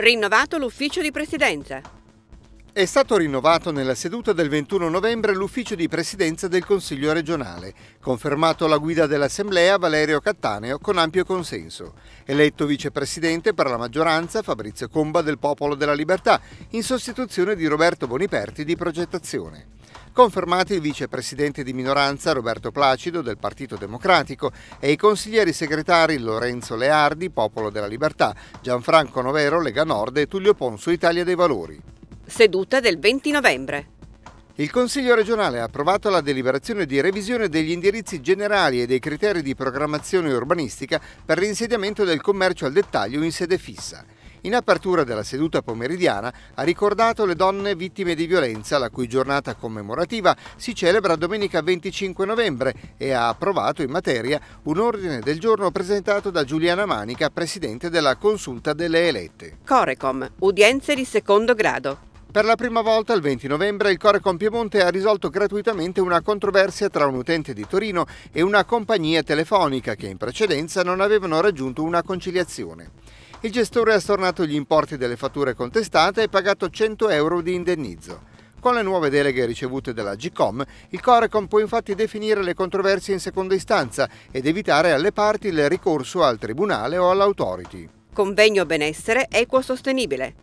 Rinnovato l'ufficio di presidenza. È stato rinnovato nella seduta del 21 novembre l'ufficio di presidenza del Consiglio regionale, confermato alla guida dell'Assemblea Valerio Cattaneo con ampio consenso, eletto vicepresidente per la maggioranza Fabrizio Comba del Popolo della Libertà, in sostituzione di Roberto Boniperti di Progettazione confermati il vicepresidente di minoranza Roberto Placido del Partito Democratico e i consiglieri segretari Lorenzo Leardi, Popolo della Libertà, Gianfranco Novero, Lega Nord e Tullio Ponso, Italia dei Valori. Seduta del 20 novembre. Il Consiglio regionale ha approvato la deliberazione di revisione degli indirizzi generali e dei criteri di programmazione urbanistica per l'insediamento del commercio al dettaglio in sede fissa in apertura della seduta pomeridiana ha ricordato le donne vittime di violenza, la cui giornata commemorativa si celebra domenica 25 novembre e ha approvato in materia un ordine del giorno presentato da Giuliana Manica, presidente della Consulta delle Elette. Corecom, udienze di secondo grado. Per la prima volta il 20 novembre il Corecom Piemonte ha risolto gratuitamente una controversia tra un utente di Torino e una compagnia telefonica che in precedenza non avevano raggiunto una conciliazione. Il gestore ha stornato gli importi delle fatture contestate e pagato 100 euro di indennizzo. Con le nuove deleghe ricevute dalla GCOM, il Corecom può infatti definire le controversie in seconda istanza ed evitare alle parti il ricorso al tribunale o all'autority. Convegno benessere equo sostenibile.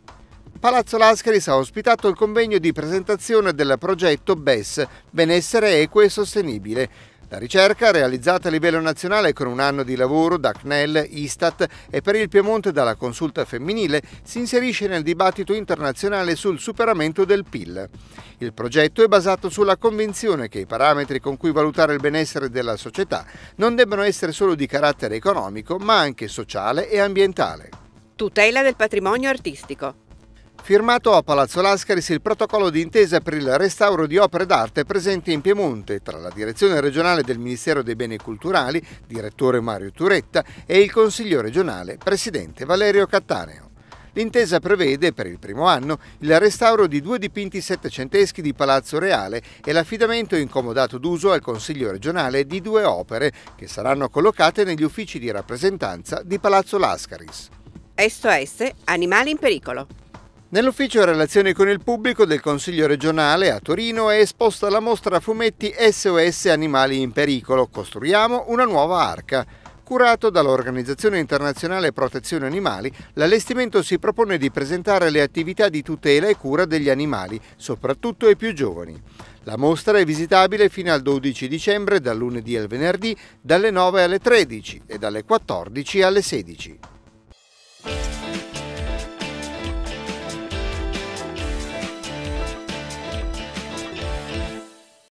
Palazzo Lascaris ha ospitato il convegno di presentazione del progetto BES, Benessere Equo e Sostenibile, la ricerca, realizzata a livello nazionale con un anno di lavoro da CNEL, Istat e per il Piemonte dalla consulta femminile, si inserisce nel dibattito internazionale sul superamento del PIL. Il progetto è basato sulla convinzione che i parametri con cui valutare il benessere della società non debbano essere solo di carattere economico, ma anche sociale e ambientale. Tutela del patrimonio artistico firmato a Palazzo Lascaris il protocollo d'intesa per il restauro di opere d'arte presenti in Piemonte tra la direzione regionale del Ministero dei Beni Culturali, direttore Mario Turetta, e il Consiglio regionale, presidente Valerio Cattaneo. L'intesa prevede, per il primo anno, il restauro di due dipinti settecenteschi di Palazzo Reale e l'affidamento incomodato d'uso al Consiglio regionale di due opere che saranno collocate negli uffici di rappresentanza di Palazzo Lascaris. SOS eh, Animali in pericolo. Nell'ufficio relazioni con il pubblico del Consiglio regionale a Torino è esposta la mostra fumetti SOS Animali in pericolo, costruiamo una nuova arca. Curato dall'Organizzazione internazionale Protezione Animali, l'allestimento si propone di presentare le attività di tutela e cura degli animali, soprattutto ai più giovani. La mostra è visitabile fino al 12 dicembre, dal lunedì al venerdì, dalle 9 alle 13 e dalle 14 alle 16.